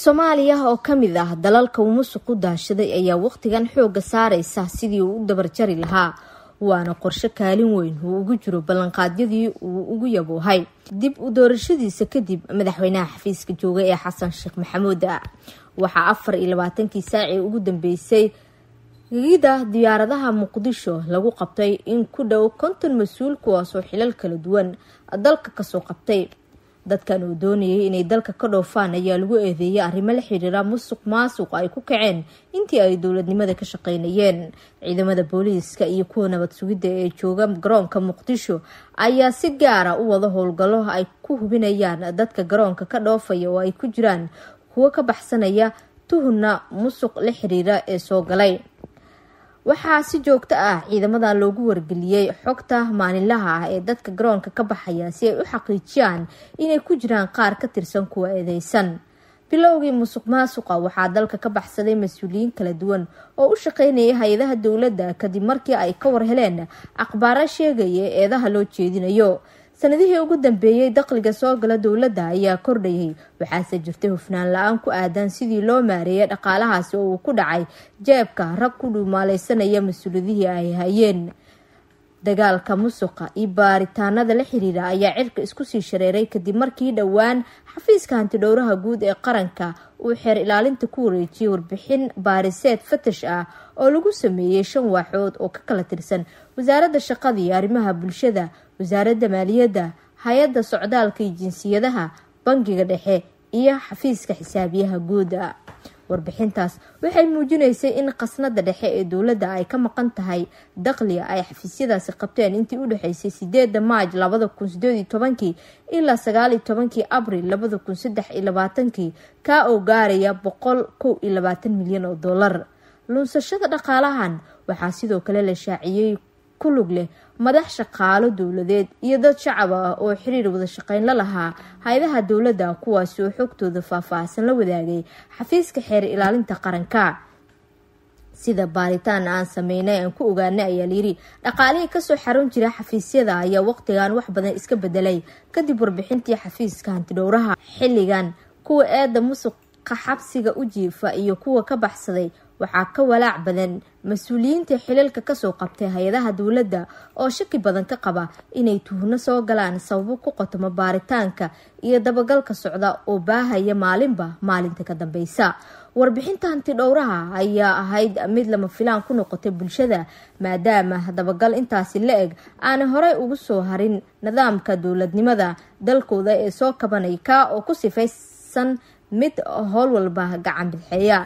soomaaliya oo ka mid ah dalalka uu musuq u daashaday ayaa wakhtigan xooga saaraysa sidii uu u dabarjari lahaa waana qorshe kaalin weyn uu ugu jiro ballanqaadyadii uu ugu yaboohay dib u doorashadiisa kadib madaxweynaha xafiiska jooga ee xasan sheekh maxamuud waxaa afar iyo labaatankii saacii ugu dambeysay gegida diyaaradaha muqdisho lagu qabtay in ku dhow konton mas-uul kuwaasoo xilal kala duwan dalka kasoo qabtay dadkan uu doonayay inay dalka ka dhoofaan ayaa lagu eedeeyay arrimo la xiriira musuq maasuq ay ku kaceen intii ay dowladnimada ka shaqeynayeen ciidamada booliiska iyo kuwa nabad sugidda ee jooga garoonka muqdisho ayaa si gaara u wada howlgallo ay ku hubinayaan dadka garoonka ka dhoofaya oo ay ku jiraan kuwo ka baxsanaya tuhuna musuq la xiriira ee soo galay waxaa si joogto ah ciidamada loogu wargeliyey xogta maalinlaha ah ee dadka garoonka ka baxaya si ay u xaqiijiyaan inay ku jiraan qaar ka tirsan kuwa eedeysan bilowgii musuq maasuqa waxaa dalka ka baxsaday mas-uuliyiin kala duwan oo u shaqeynaya hay-adaha dowladda kadib markii ay ka war heleen akhbaaro sheegaya eedaha loo jeedinayo sanadihii ugu dambeeyey dakhliga soo gala dowladda ayaa kordhayay waxaase jirtay hufnaan la-aan ku aadan sidii loo maareeyay dhaqaalahaasi oo uu ku dhacay jeebka rag ku dhuumaalaysanaya mas uuladihii ay hayeen dagaalka musuqa iyo baaritaanada la xiriira ayaa cirka isku sii shareeray kadib markii dhowaan xafiiska hantidhowraha guud ee qaranka uu xeer ilaalinta ku wareejiyay warbixin baariseed fatash ah oo lagu sameeyey shan waaxood oo ka kala tirsan wasaaradda shaqada iyo arrimaha bulshada wasaaradda maaliyadda hay-adda socdaalka iyo jinsiyadaha bangiga dhexe iyo xafiiska xisaabiyaha guuda warbixintaas waxay muujinaysay in khasnada dhexe ee dowladda ay ka maqan tahay dakhliga ay xafiisyadaasi qabteen intii u dhexeysay sideeda maaj labada kun sideed iyo tobankii ilaa sagaaliyo tobankii abril labada kun saddex iyo labaatankii kaa oo gaaraya boqol kow iyo labaatan milyan oo dollar lunsashada dhaqaalahan waxaa sidoo kale la shaaciyey ku lug leh madax shaqaalo dowladeed iyo dad shacab ah oo xiriir wada shaqeyn la lahaa hay-adaha dowladda kuwaasi oo xogtooda faahfaahsan la wadaagay xafiiska xeer ilaalinta qaranka sida baaritaan aan sameynay aan ku ogaanay ayaa layiri dhaqaalihii kasoo xarun jira xafiisyada ayaa waqtigan wax badan iska bedelay kadib warbixintii xafiiska hantidhowraha xilligan kuwa eedda musuqa xabsiga u jiifa iyo kuwa ka baxsaday waxaa ka walaac badan mas-uuliyiinta xilalka kasoo qabtay hay-adaha dowladda oo shaki badan ka qaba inay tuhno soo galaan sababo ku qotomo baaritaanka iyo dabagalka socda oo baahaya maalinba maalinta ka dambeysa warbixinta hanti dhowraha ayaa ahayd mid lama filaan ku noqotay bulshada maadaama dabagal intaasi la eg aanay horey ugu soo harin nidaamka dowladnimada dalkooda ee soo kabanaya ka oo ku sifaysan mid howl walba gacan bidxeeya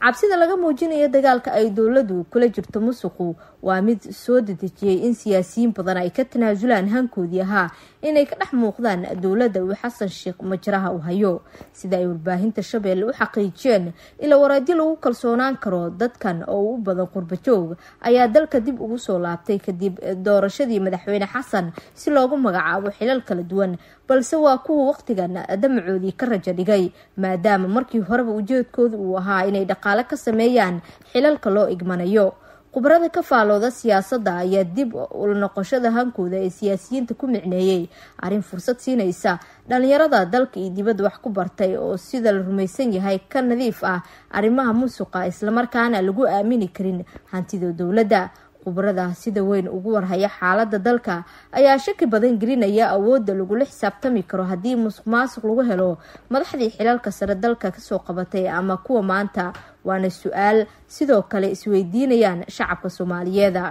cabsida laga muujinayo dagaalka ay dowladu kula jirto musuqu waa mid soo dedejiyey in siyaasiyiin badan ay ka tanaasulaan hankoodii ahaa inay ka dhex muuqdaan dowladda uu xasan sheekh majraha u hayo sida ay warbaahinta shabeelle u xaqiijiyeen ila waraadyo lagu kalsoonaan karo dadkan oo u badan qurbajoog ayaa dalka dib ugu soo laabtay kadib doorashadii madaxweyne xasan si loogu magacaabo xilal kala duwan balse waa kuwa wakhtigan damacoodii ka raja dhigay maadaama markii horeba ujeedkooda uu ahaa inay dhaqaale ka sameeyaan xilalka loo igmanayo khubarada ka faallooda siyaasadda ayaa dib ula hankooda ee siyaasiyiinta ku micneeyey arrin fursad siinaysa dhalinyarada dalka iyo dibad wax ku bartay oo sida la rumaysan yahay ka nadiif ah arrimaha musuqa islamarkaana lagu aamini karin hantida dowladda khubarada sida weyn ugu warhaya xaaladda dalka ayaa shaki badan gelinaya awoodda lagula xisaabtami karo haddii musuq maasuq lagu helo madaxdii xilalka sare dalka kasoo qabatay ama kuwa maanta waana su-aal sidoo kale isweydiinayaan shacabka soomaaliyeeda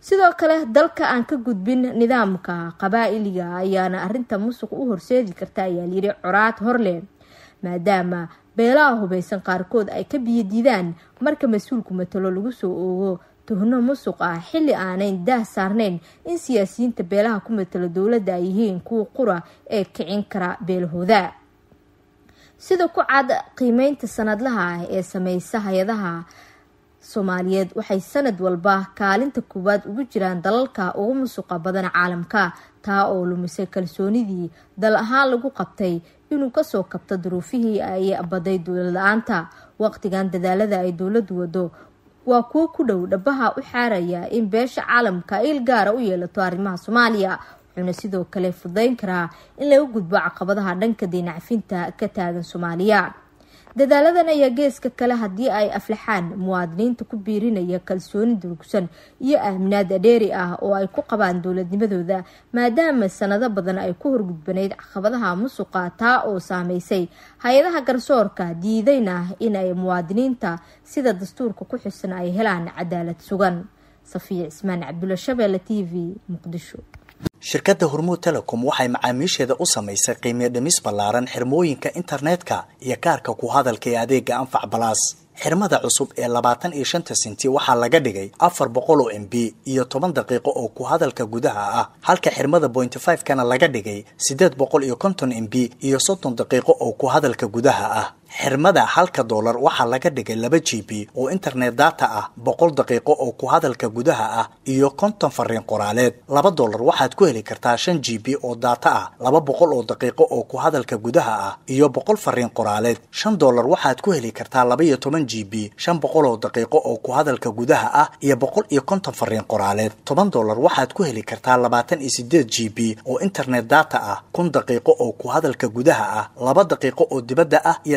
sidoo kale dalka aan ka gudbin nidaamka qabaa-iliga ayaana arinta musuq u horseedi karta ayaa layidhi coraad horle maadaama beelaha hubeysan qaarkood ay ka biyadiidaan marka mas-uulku matalo lagu soo oogo tuhno musuq ah xili aanayn daah saarnayn in siyaasiyiinta beelaha ku matala dowladda ay yihiin kuwa qura ee kicin kara beelahooda sida ku cad qiimeynta sanadlaha ah ee sameysa hay-adaha soomaaliyeed waxay sanad walba kaalinta koowaad ugu jiraan dalalka ugu musuqa badan caalamka taa oo lumisay kalsoonidii dal ahaan lagu qabtay inuu kasoo kabto duruufihii ay baday dowlad la-aanta waqtigan dadaalada ay dowladdu wado waa kuwo ku dhow dhabaha u xaaraya in beesha caalamka il gaara u yeelato arrimaha soomaaliya wuxuuna sidoo kale fudayn karaa in laga gudbo caqabadaha dhanka dinacfinta ka taagan soomaaliya dadaaladan ayaa geeska kale haddii ay aflaxaan muwaadiniinta ku biirinaya kalsooni durugsan iyo ahminaad dheeri ah oo ay ku qabaan dowladnimadooda maadaama sanado badan ay ku horgudbanayd caqabadaha musuqa taa oo saameysay hay-adaha garsoorka diidayna inay muwaadiniinta sida dastuurka ku xusan ay helaan cadaalad sugan safiya cismaan cabdulla shabeelle t v muqdisho shirkadda hormuud telecom waxay macaamiisheeda u samaysay qiimio dhimis ballaaran xirmooyinka internetka iyo kaarka ku hadalka ee adeega anfac balaas xirmada cusub ee labaatan iyo shanta sinti waxaa laga dhigay afar boqol oo m b iyo toban daqiiqo oo ku hadalka gudaha ah halka xirmada pointy five kana laga dhigay siddeed boqol iyo konton m b iyo soddon daqiiqo oo ku hadalka gudaha ah xirmada halka doolar waxaa laga dhigay laba g b oo internet data ah boqol daqiiqo oo ku hadalka gudaha ah iyo konton fariin qoraaleed laba dollar waxaad ku heli kartaa shan g b oo data ah laba boqol oo daqiiqo oo ku hadalka gudaha ah iyo boqol fariin qoraaleed shan dollar waxaad ku heli kartaa laba toban g b shan boqol oo daqiiqo oo ku hadalka gudaha ah iyo boqol iyo konton fariin qoraaleed toban doolar waxaad ku heli kartaa labaatan iyo sideed g b oo internet data ah kun daqiiqo oo ku hadalka gudaha ah laba daqiiqo oo dibadda ah iyo